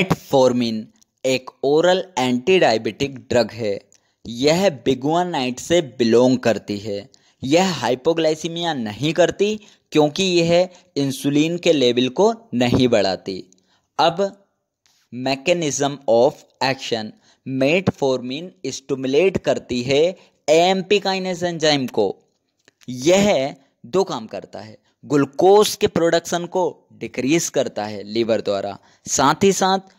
metformin एक oral anti diabetic drug है यह बिगुआनाइट से बिलोंग करती है यह हाइपोग्लाइसीमिया नहीं करती क्योंकि यह इंसुलिन के लेवल को नहीं बढ़ाती अब mechanism of action metformin stimulate करती है एम पी काइनेस एंजाइम को यह दो काम करता है ग्लूकोज के प्रोडक्शन को डिक्रीज करता है लीवर द्वारा साथ ही साथ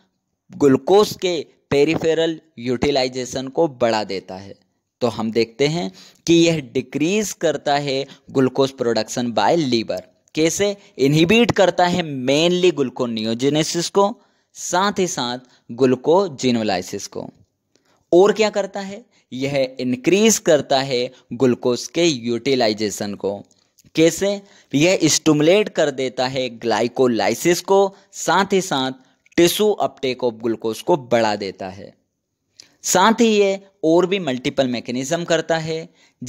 ग्लूकोज के पेरीफेरल यूटिलाइजेशन को बढ़ा देता है तो हम देखते हैं कि यह डिक्रीज करता है ग्लूकोज प्रोडक्शन बाय लीवर कैसे इनहिबिट करता है मेनली ग्लूकोनियोजेनेसिस को साथ ही साथ ग्लूकोजिनोलाइसिस को और क्या करता है यह इंक्रीज करता है ग्लूकोज के यूटिलाइजेशन को कैसे यह स्टमुलेट कर देता है ग्लाइकोलाइसिस को साथ ही साथ टिश्यू अपटेक ऑफ ग्लूकोज को बढ़ा देता है साथ ही ये और भी मल्टीपल मैकेनिज्म करता है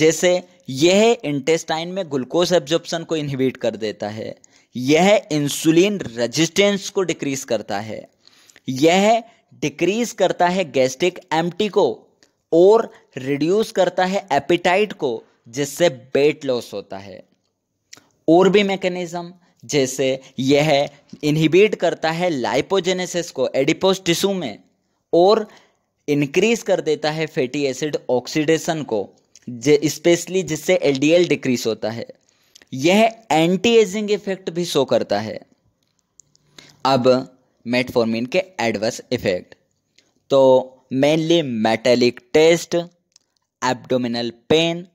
जैसे यह इंटेस्टाइन में ग्लूकोज एब्जॉर्प्शन को इनहिबिट कर देता है यह इंसुलिन रेजिस्टेंस को डिक्रीज करता है यह डिक्रीज करता है गैस्ट्रिक एम्प्टी को और रिड्यूस करता है एपिटाइट को जिससे वेट लॉस होता है और भी मैकेनिज़्म जैसे यह इनहिबिट करता है लाइपोजेनेसिस को एडिपोस टिश्यू में और इंक्रीज कर देता है फैटी एसिड ऑक्सीडेशन को स्पेशली जिससे एलडीएल डिक्रीज होता है यह एंटी एजिंग इफेक्ट भी शो करता है अब मेटफॉर्मिन के एडवर्स इफेक्ट तो mainly metallic taste abdominal pain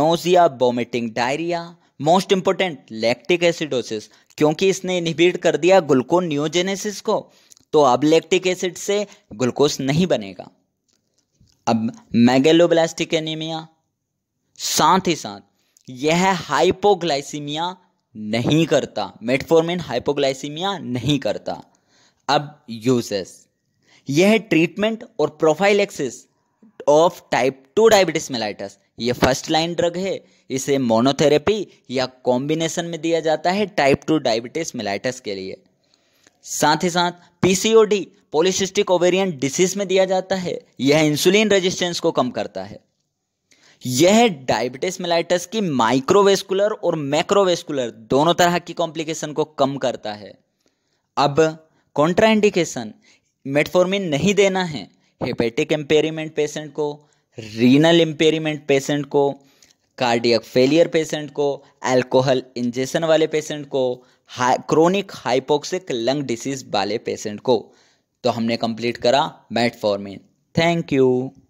nausea vomiting diarrhoea most important lactic acidosis क्योंकि इसने इनहिबिट कर दिया ग्लूकोन न्यूजेनेसिस को तो अब लैक्टिक एसिड से ग्लूकोस नहीं बनेगा अब मैगेलोब्लास्टिक एनीमिया साथ ही साथ यह हाइपोग्लाइसीमिया नहीं करता मेटफॉर्मिन हाइपोग्लाइसीमिया नहीं करता अब यूजेस यह ट्रीटमेंट और prophylaxis of type two diabetes mellitus ये फर्स्ट लाइन ड्रग है इसे मोनोथेरेपी या कॉम्बिनेशन में दिया जाता है टाइप टू डायबिटीज मिलाइटस के लिए साथ ही साथ पीसीओडी पॉलिसिस्टिक ओवेरियन डिसीज में दिया जाता है यह इंसुलिन रेजिस्टेंस को कम करता है यह डायबिटीज मिलाइटस की माइक्रोवेस्कुलर और मैक्रोवेस्कुलर दोनों तरह की कॉम्प्लिकेशन को कम करता है अब कॉन्ट्राइंडिकेशन मेटफॉर्मिन नहीं देना है हेपेटिक एम्पेरिमेंट पेशेंट को रीनल इम्पेयरमेंट पेशेंट को कार्डियक फेलियर पेशेंट को अल्कोहल इंजेक्शन वाले पेशेंट को high chronic hypoxic lung disease वाले पेशेंट को तो हमने कंप्लीट करा मेटफॉर्मिन थैंक यू